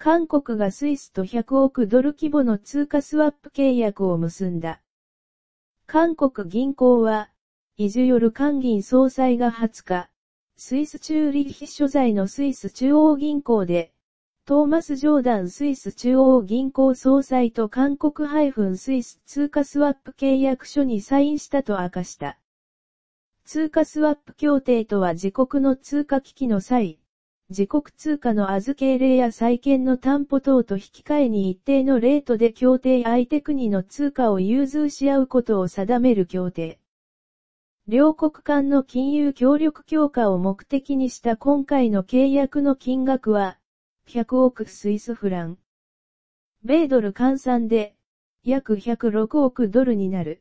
韓国がスイスと100億ドル規模の通貨スワップ契約を結んだ。韓国銀行は、イジュヨル銀総裁が20日、スイス中立秘所在のスイス中央銀行で、トーマス・ジョーダンスイス中央銀行総裁と韓国スイス通貨スワップ契約書にサインしたと明かした。通貨スワップ協定とは自国の通貨危機の際、自国通貨の預け入れや債券の担保等と引き換えに一定のレートで協定相手国の通貨を融通し合うことを定める協定。両国間の金融協力強化を目的にした今回の契約の金額は、100億スイスフラン。米ドル換算で、約106億ドルになる。